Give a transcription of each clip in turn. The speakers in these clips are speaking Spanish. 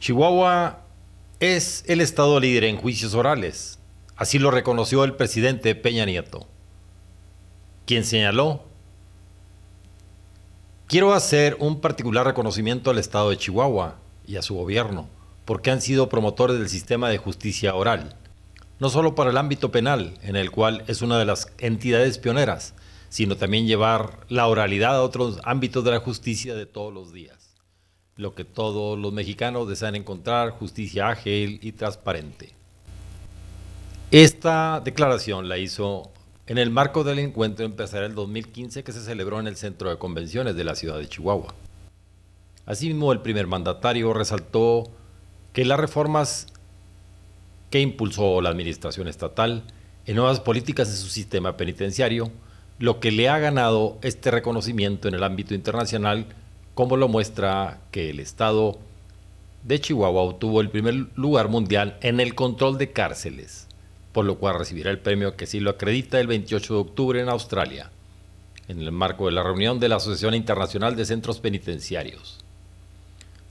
Chihuahua es el estado líder en juicios orales. Así lo reconoció el presidente Peña Nieto, quien señaló, quiero hacer un particular reconocimiento al estado de Chihuahua y a su gobierno, porque han sido promotores del sistema de justicia oral, no solo para el ámbito penal, en el cual es una de las entidades pioneras, sino también llevar la oralidad a otros ámbitos de la justicia de todos los días lo que todos los mexicanos desean encontrar, justicia ágil y transparente. Esta declaración la hizo en el marco del encuentro empresarial 2015 que se celebró en el Centro de Convenciones de la ciudad de Chihuahua. Asimismo, el primer mandatario resaltó que las reformas que impulsó la administración estatal en nuevas políticas de su sistema penitenciario, lo que le ha ganado este reconocimiento en el ámbito internacional como lo muestra que el Estado de Chihuahua obtuvo el primer lugar mundial en el control de cárceles, por lo cual recibirá el premio que sí lo acredita el 28 de octubre en Australia, en el marco de la reunión de la Asociación Internacional de Centros Penitenciarios.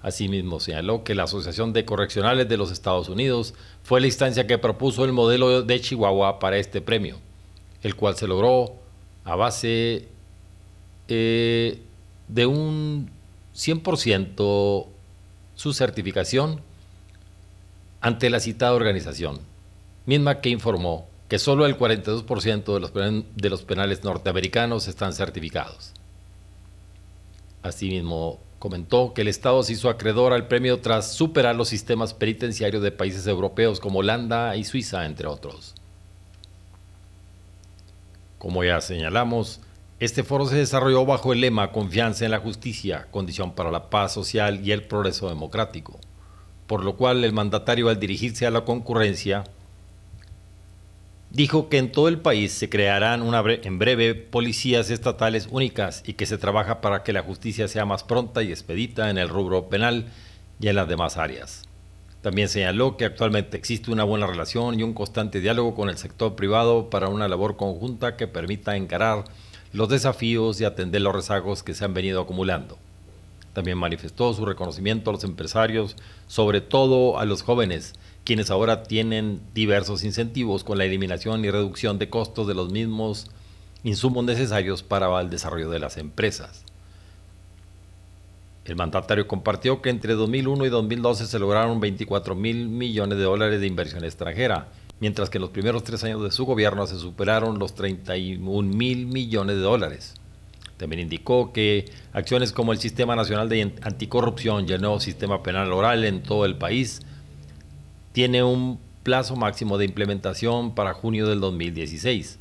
Asimismo, señaló que la Asociación de Correccionales de los Estados Unidos fue la instancia que propuso el modelo de Chihuahua para este premio, el cual se logró a base eh, de un 100% su certificación ante la citada organización, misma que informó que solo el 42% de los, de los penales norteamericanos están certificados. Asimismo, comentó que el Estado se hizo acreedor al premio tras superar los sistemas penitenciarios de países europeos como Holanda y Suiza, entre otros. Como ya señalamos, este foro se desarrolló bajo el lema Confianza en la justicia, condición para la paz social y el progreso democrático, por lo cual el mandatario al dirigirse a la concurrencia dijo que en todo el país se crearán en breve policías estatales únicas y que se trabaja para que la justicia sea más pronta y expedita en el rubro penal y en las demás áreas. También señaló que actualmente existe una buena relación y un constante diálogo con el sector privado para una labor conjunta que permita encarar los desafíos y atender los rezagos que se han venido acumulando. También manifestó su reconocimiento a los empresarios, sobre todo a los jóvenes, quienes ahora tienen diversos incentivos con la eliminación y reducción de costos de los mismos insumos necesarios para el desarrollo de las empresas. El mandatario compartió que entre 2001 y 2012 se lograron 24 mil millones de dólares de inversión extranjera, mientras que en los primeros tres años de su gobierno se superaron los 31 mil millones de dólares. También indicó que acciones como el Sistema Nacional de Anticorrupción y el nuevo sistema penal oral en todo el país tiene un plazo máximo de implementación para junio del 2016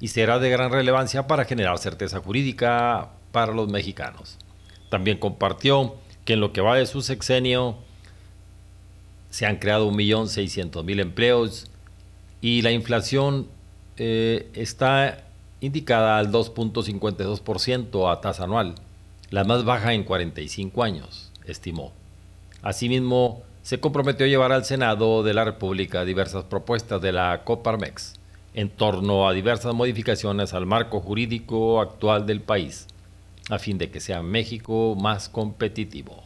y será de gran relevancia para generar certeza jurídica para los mexicanos. También compartió que en lo que va de su sexenio se han creado 1.600.000 empleos y la inflación eh, está indicada al 2.52% a tasa anual, la más baja en 45 años, estimó. Asimismo, se comprometió a llevar al Senado de la República diversas propuestas de la Coparmex en torno a diversas modificaciones al marco jurídico actual del país, a fin de que sea México más competitivo.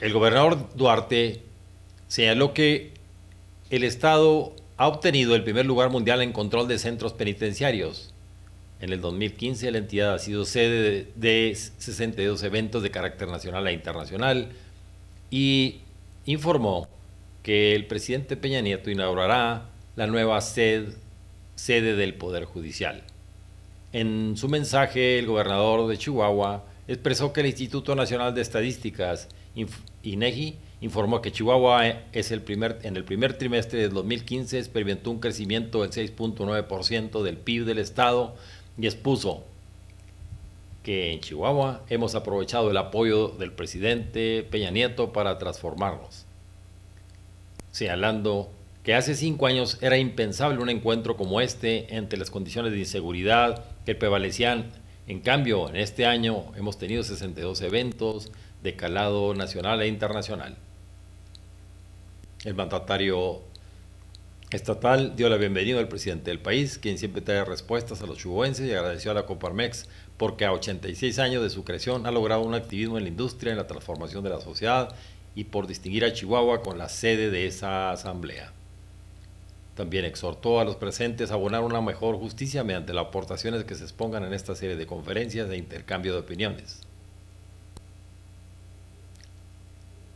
El gobernador Duarte señaló que el Estado ha obtenido el primer lugar mundial en control de centros penitenciarios. En el 2015 la entidad ha sido sede de 62 eventos de carácter nacional e internacional y informó que el presidente Peña Nieto inaugurará la nueva sede del Poder Judicial. En su mensaje, el gobernador de Chihuahua expresó que el Instituto Nacional de Estadísticas, INEGI, informó que Chihuahua es el primer, en el primer trimestre de 2015 experimentó un crecimiento del 6.9% del PIB del Estado y expuso que en Chihuahua hemos aprovechado el apoyo del presidente Peña Nieto para transformarnos, señalando que hace cinco años era impensable un encuentro como este entre las condiciones de inseguridad que prevalecían. En cambio, en este año hemos tenido 62 eventos de calado nacional e internacional. El mandatario estatal dio la bienvenida al presidente del país, quien siempre trae respuestas a los chihuahuenses y agradeció a la Coparmex porque a 86 años de su creación ha logrado un activismo en la industria, en la transformación de la sociedad y por distinguir a Chihuahua con la sede de esa asamblea. También exhortó a los presentes a abonar una mejor justicia mediante las aportaciones que se expongan en esta serie de conferencias e intercambio de opiniones.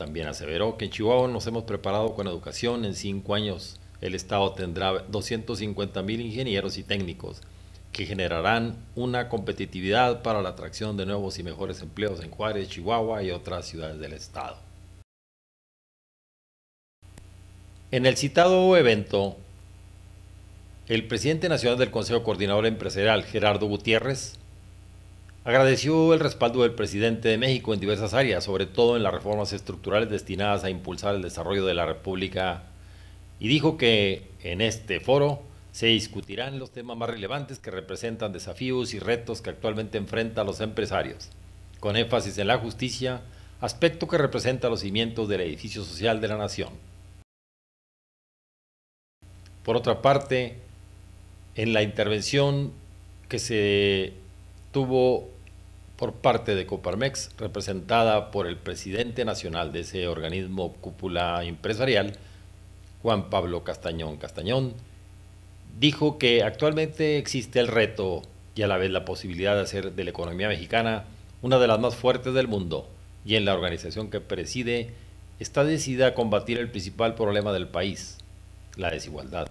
También aseveró que en Chihuahua nos hemos preparado con educación. En cinco años el Estado tendrá 250 mil ingenieros y técnicos que generarán una competitividad para la atracción de nuevos y mejores empleos en Juárez, Chihuahua y otras ciudades del Estado. En el citado evento, el presidente nacional del Consejo Coordinador Empresarial, Gerardo Gutiérrez, Agradeció el respaldo del presidente de México en diversas áreas, sobre todo en las reformas estructurales destinadas a impulsar el desarrollo de la República, y dijo que en este foro se discutirán los temas más relevantes que representan desafíos y retos que actualmente enfrentan los empresarios, con énfasis en la justicia, aspecto que representa los cimientos del edificio social de la nación. Por otra parte, en la intervención que se tuvo por parte de Coparmex, representada por el presidente nacional de ese organismo cúpula empresarial, Juan Pablo Castañón Castañón, dijo que actualmente existe el reto y a la vez la posibilidad de hacer de la economía mexicana una de las más fuertes del mundo y en la organización que preside está decidida a combatir el principal problema del país, la desigualdad,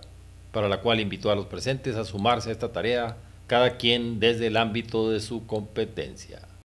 para la cual invitó a los presentes a sumarse a esta tarea cada quien desde el ámbito de su competencia.